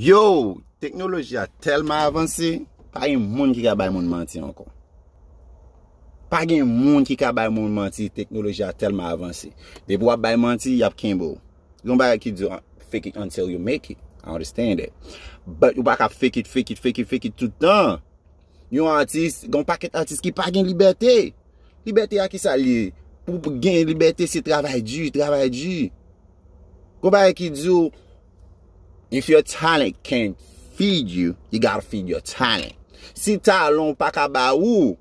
Yo, teknoloji a telman avansi, pa gen moun ki ka bay moun manti ankon. Pa gen moun ki ka bay moun manti, teknoloji a telman avansi. Debo ap bay manti, yap Kimbo. Gou mbara ki diyo, fake it until you make it. I understand that. But you baka fake it, fake it, fake it, fake it toutan. Yo anti, goun paket anti ki pa gen liberté. Liberté a ki salye. Pou gen liberté, se travay di, travay di. Gou mbara ki diyo, If your talent can't feed you, you gotta feed your talent. Si talon pa ka ba ou,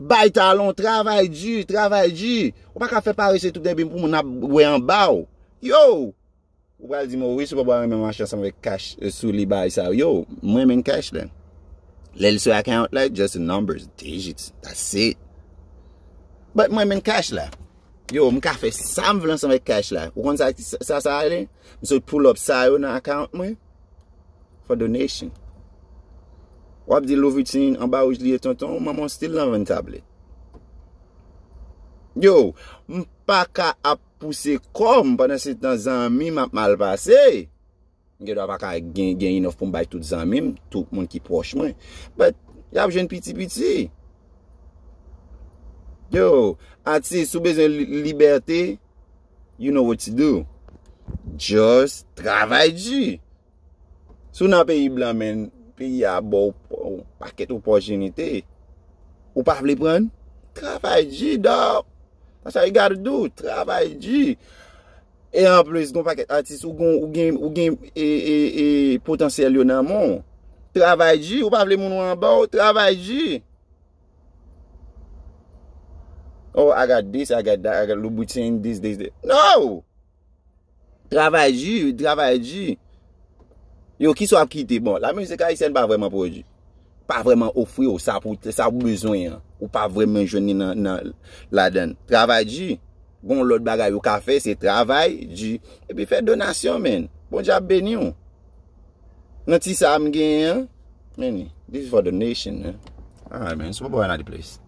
bay talon travay di, travay di. Ou pa ka fe parise tout de bin pou moun ap wey an ba ou. Yo! Ou wazimou, wis ou pa ba reme mansyan sa mwey kash eh, sou li bay sa ou. Yo, mwen men kash len. Lè liso akant lè, just numbers, digits, that's it. But mwen men kash lè. Yo, m ka fe sam vlan san vek kèch la, w kon sa sa sa e le, m se ou pull up sa yo nan akant mwen, for donation. Wap di lou vitin, an ba ou j liye ton ton, maman still nan ven tablet. Yo, m pa ka ap puse kom, m pa nan se tan zan mim ap malvase. M gen do ap ak gen gen yon of pou m bay tout zan mim, tout moun ki proche mwen. But, yap jen piti piti. Yo, atis sou bezen liberté, you know what to do. Just travajji. Sou nan peyi blanmen, peyi a bo, paket ou pojenite, ou pafle pran, travajji do. Asa yi gado do, travajji. E an ples, kon paket atis ou gen e, e, e, potansiyel yo nan moun. Travajji, ou pafle moun wan bo, travajji. Oh, I got this, I got that, I got Louboutin, this, this, this. No! Travay di, travay di. Yo, ki so ap kite bon. La mè, se ka isen pa vreman pro di. Pa vreman ofri yo, sa pou, sa pou bezwen yo. Ou pa vreman jweni nan laden. Travay di. Gon lòt bagay yo ka fe, se travay di. E pi fe donasyon men. Bon jab ben yon. Non ti sa am gen yo. Meni, this is for the nation. Alright men, so mè pou an a di ples.